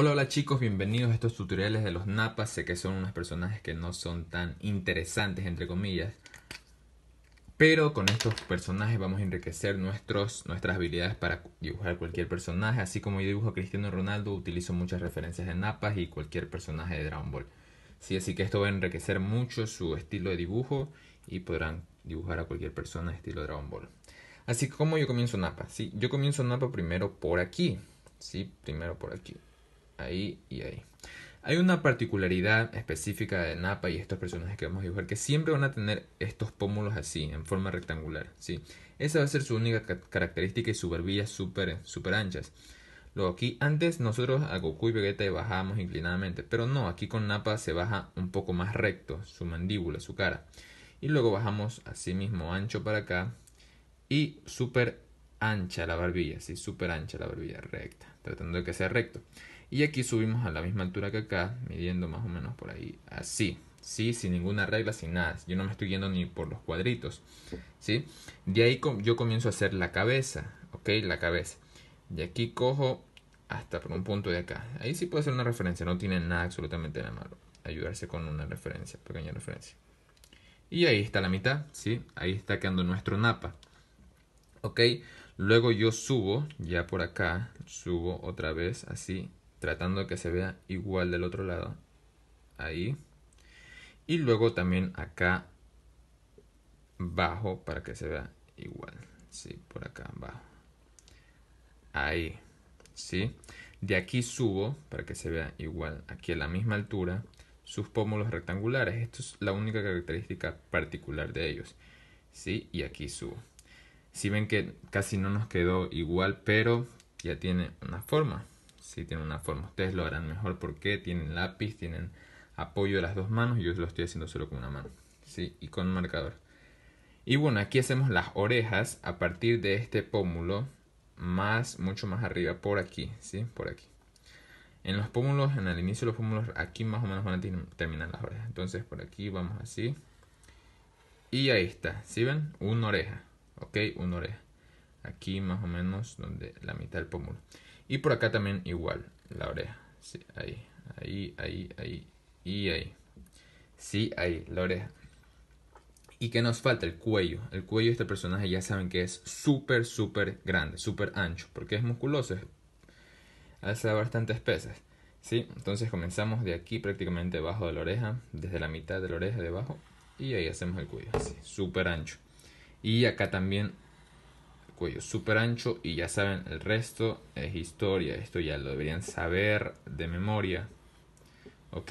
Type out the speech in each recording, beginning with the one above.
Hola, hola chicos, bienvenidos a estos tutoriales de los napas. Sé que son unos personajes que no son tan interesantes, entre comillas. Pero con estos personajes vamos a enriquecer nuestros, nuestras habilidades para dibujar cualquier personaje. Así como yo dibujo a Cristiano Ronaldo, utilizo muchas referencias de napas y cualquier personaje de Dragon Ball. Sí, así que esto va a enriquecer mucho su estilo de dibujo y podrán dibujar a cualquier persona de estilo Dragon Ball. Así como yo comienzo Napa, ¿sí? Yo comienzo Napa primero por aquí, ¿sí? Primero por aquí ahí y ahí. Hay una particularidad específica de Napa y estos personajes que vamos a dibujar que siempre van a tener estos pómulos así, en forma rectangular, ¿sí? Esa va a ser su única característica y su barbilla súper super anchas. Luego aquí antes nosotros a Goku y Vegeta bajábamos inclinadamente, pero no, aquí con Napa se baja un poco más recto su mandíbula, su cara. Y luego bajamos así mismo ancho para acá y super ancha la barbilla, sí, super ancha la barbilla recta, tratando de que sea recto. Y aquí subimos a la misma altura que acá, midiendo más o menos por ahí, así, ¿sí? Sin ninguna regla, sin nada. Yo no me estoy yendo ni por los cuadritos, ¿sí? De ahí yo comienzo a hacer la cabeza, ¿ok? La cabeza. De aquí cojo hasta por un punto de acá. Ahí sí puede ser una referencia, no tiene nada absolutamente nada malo. Ayudarse con una referencia, pequeña referencia. Y ahí está la mitad, ¿sí? Ahí está quedando nuestro napa. ¿Ok? Luego yo subo, ya por acá, subo otra vez así tratando de que se vea igual del otro lado. Ahí. Y luego también acá bajo para que se vea igual. Sí, por acá abajo. Ahí. ¿Sí? De aquí subo para que se vea igual. Aquí a la misma altura. Sus pómulos rectangulares. Esto es la única característica particular de ellos. ¿Sí? Y aquí subo. Si ven que casi no nos quedó igual, pero ya tiene una forma si tienen una forma. Ustedes lo harán mejor porque tienen lápiz, tienen apoyo de las dos manos. Yo lo estoy haciendo solo con una mano. Sí, y con marcador. Y bueno, aquí hacemos las orejas a partir de este pómulo. Más, mucho más arriba, por aquí, ¿sí? Por aquí. En los pómulos, en el inicio de los pómulos, aquí más o menos van a terminar las orejas. Entonces, por aquí vamos así. Y ahí está, ¿sí ven? Una oreja, ¿ok? Una oreja. Aquí más o menos donde la mitad del pómulo. Y por acá también igual, la oreja. Sí, ahí, ahí, ahí, ahí y ahí. Sí, ahí, la oreja. ¿Y qué nos falta? El cuello. El cuello de este personaje ya saben que es súper, súper grande, súper ancho, porque es musculoso, hace bastante bastantes ¿sí? Entonces comenzamos de aquí prácticamente debajo de la oreja, desde la mitad de la oreja debajo y ahí hacemos el cuello, así, súper ancho. Y acá también cuello súper ancho y ya saben, el resto es historia, esto ya lo deberían saber de memoria, ¿ok?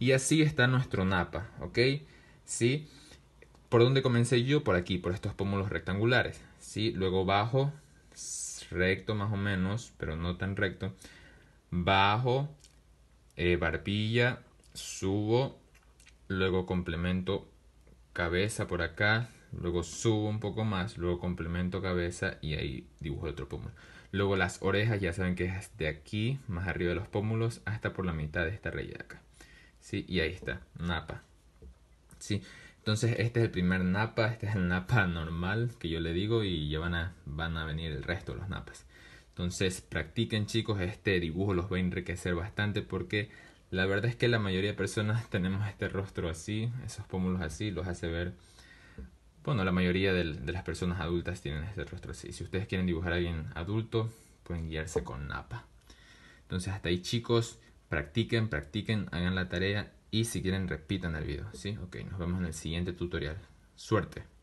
Y así está nuestro napa, ¿ok? ¿Sí? ¿Por dónde comencé yo? Por aquí, por estos pómulos rectangulares, si Luego bajo, recto más o menos, pero no tan recto, bajo, eh, barbilla, subo, luego complemento cabeza por acá, luego subo un poco más, luego complemento cabeza y ahí dibujo otro pómulo. Luego las orejas, ya saben que es de aquí, más arriba de los pómulos, hasta por la mitad de esta raya de acá. ¿Sí? Y ahí está, napa. ¿Sí? Entonces este es el primer napa, este es el napa normal que yo le digo y ya van a, van a venir el resto de los napas. Entonces practiquen chicos, este dibujo los va a enriquecer bastante porque la verdad es que la mayoría de personas tenemos este rostro así, esos pómulos así, los hace ver bueno, la mayoría de, las personas adultas tienen este rostro así. Si ustedes quieren dibujar a alguien adulto, pueden guiarse con Napa. Entonces hasta ahí chicos, practiquen, practiquen, hagan la tarea y si quieren repitan el video, ¿sí? nos vemos en el siguiente tutorial. Suerte.